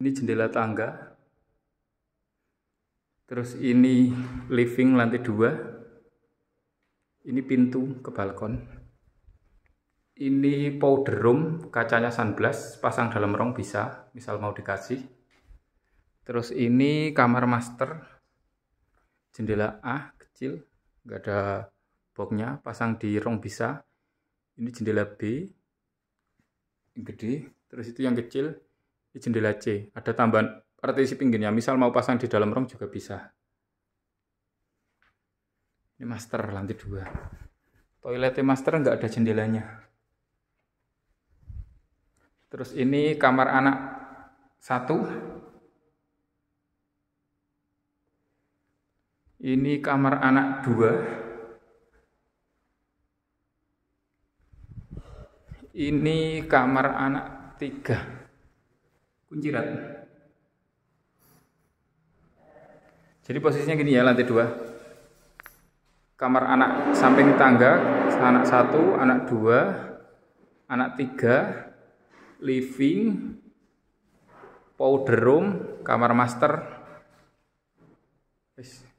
Ini jendela tangga. Terus ini living lantai dua. Ini pintu ke balkon. Ini powder room, kacanya sunblast, pasang dalam rong bisa, misal mau dikasih. Terus ini kamar master, jendela A kecil, nggak ada boxnya, pasang di rong bisa. Ini jendela B, yang gede, terus itu yang kecil, di jendela C. Ada tambahan partisi pinggirnya, misal mau pasang di dalam rong juga bisa. Ini master lantai dua. Toiletnya master nggak ada jendelanya. Terus ini kamar anak satu. Ini kamar anak dua. Ini kamar anak tiga kunci rat Jadi posisinya gini ya lantai dua. Kamar anak samping tangga, anak satu, anak dua, anak tiga, living, powder room, kamar master. Peace.